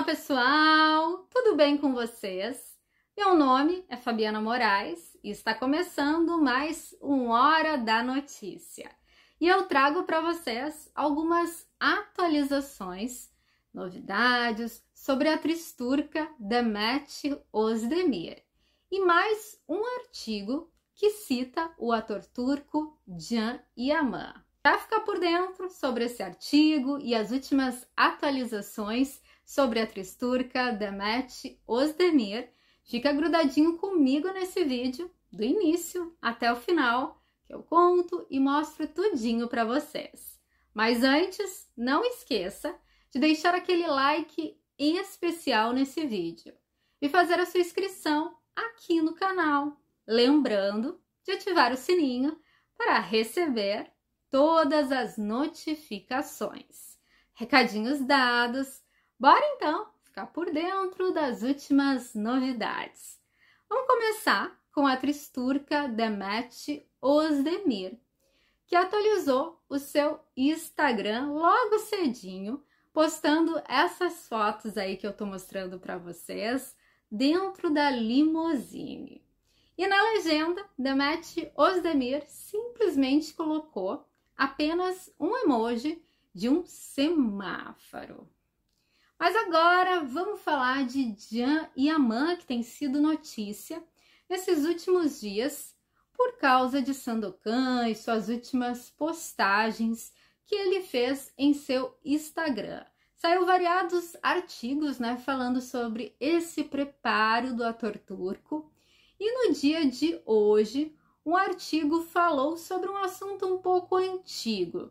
Olá, pessoal! Tudo bem com vocês? Meu nome é Fabiana Moraes e está começando mais um Hora da Notícia. E eu trago para vocês algumas atualizações, novidades sobre a turca Demet Özdemir e mais um artigo que cita o ator turco Can Yaman. Para ficar por dentro sobre esse artigo e as últimas atualizações, sobre a Tristurca, Demet, Osdemir. Fica grudadinho comigo nesse vídeo, do início até o final, que eu conto e mostro tudinho para vocês. Mas antes, não esqueça de deixar aquele like especial nesse vídeo e fazer a sua inscrição aqui no canal, lembrando de ativar o sininho para receber todas as notificações. Recadinhos dados, Bora então ficar por dentro das últimas novidades. Vamos começar com a atriz turca Demet Özdemir, que atualizou o seu Instagram logo cedinho, postando essas fotos aí que eu tô mostrando para vocês dentro da limousine. E na legenda, Demet Özdemir simplesmente colocou apenas um emoji de um semáforo. Mas agora vamos falar de Jean e Aman, que tem sido notícia nesses últimos dias por causa de Sandokan e suas últimas postagens que ele fez em seu Instagram. Saiu variados artigos, né, falando sobre esse preparo do ator turco. E no dia de hoje, um artigo falou sobre um assunto um pouco antigo,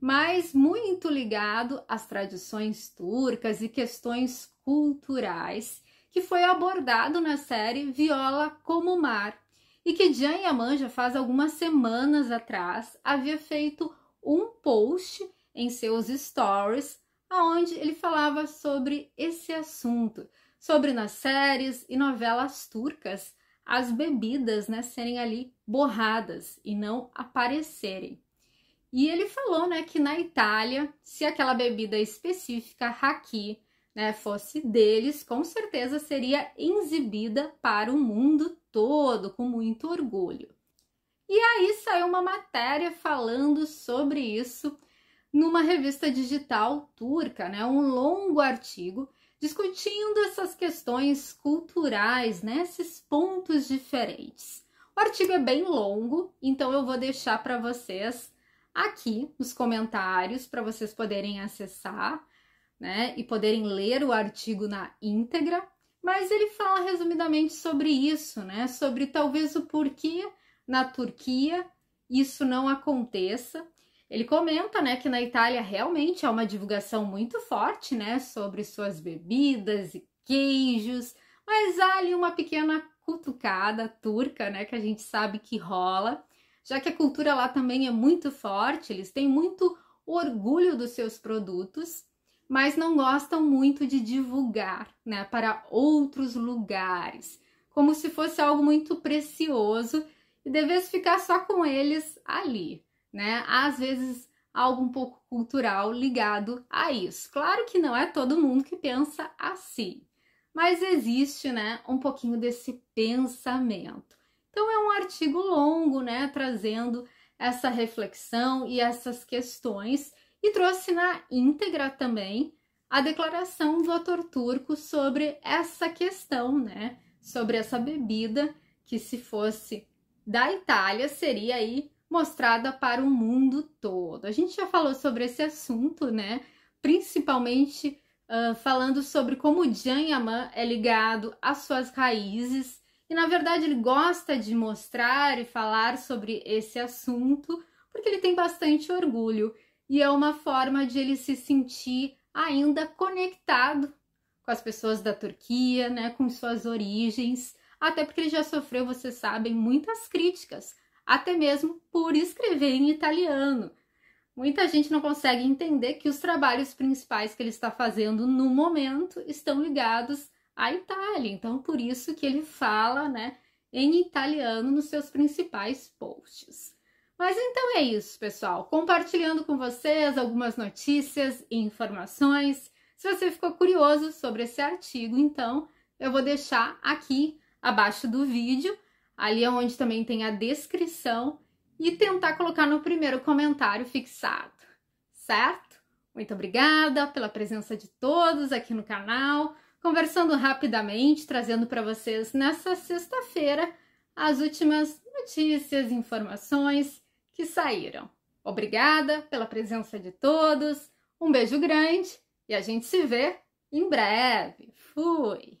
mas muito ligado às tradições turcas e questões culturais, que foi abordado na série Viola como Mar, e que Jan Yamanja faz algumas semanas atrás havia feito um post em seus stories, aonde ele falava sobre esse assunto, sobre nas séries e novelas turcas as bebidas né, serem ali borradas e não aparecerem. E ele falou, né, que na Itália, se aquela bebida específica, raqui, né, fosse deles, com certeza seria exibida para o mundo todo, com muito orgulho. E aí saiu uma matéria falando sobre isso numa revista digital turca, né, um longo artigo discutindo essas questões culturais, né, esses pontos diferentes. O artigo é bem longo, então eu vou deixar para vocês aqui nos comentários para vocês poderem acessar, né, e poderem ler o artigo na íntegra. Mas ele fala resumidamente sobre isso, né, sobre talvez o porquê na Turquia isso não aconteça. Ele comenta, né, que na Itália realmente há uma divulgação muito forte, né, sobre suas bebidas e queijos, mas há ali uma pequena cutucada turca, né, que a gente sabe que rola já que a cultura lá também é muito forte, eles têm muito orgulho dos seus produtos, mas não gostam muito de divulgar né, para outros lugares, como se fosse algo muito precioso e devesse ficar só com eles ali, né? Às vezes algo um pouco cultural ligado a isso. Claro que não é todo mundo que pensa assim, mas existe, né, um pouquinho desse pensamento. Então é um artigo longo, né, trazendo essa reflexão e essas questões e trouxe na íntegra também a declaração do ator turco sobre essa questão, né, sobre essa bebida que se fosse da Itália seria aí mostrada para o mundo todo. A gente já falou sobre esse assunto, né? Principalmente uh, falando sobre como o Janyaman é ligado às suas raízes e na verdade ele gosta de mostrar e falar sobre esse assunto porque ele tem bastante orgulho e é uma forma de ele se sentir ainda conectado com as pessoas da Turquia, né, com suas origens, até porque ele já sofreu, vocês sabem, muitas críticas, até mesmo por escrever em italiano. Muita gente não consegue entender que os trabalhos principais que ele está fazendo no momento estão ligados a Itália. Então, por isso que ele fala, né, em italiano nos seus principais posts. Mas então é isso, pessoal. Compartilhando com vocês algumas notícias e informações. Se você ficou curioso sobre esse artigo, então eu vou deixar aqui abaixo do vídeo, ali é onde também tem a descrição, e tentar colocar no primeiro comentário fixado, certo? Muito obrigada pela presença de todos aqui no canal conversando rapidamente, trazendo para vocês nessa sexta-feira as últimas notícias, informações que saíram. Obrigada pela presença de todos, um beijo grande e a gente se vê em breve. Fui!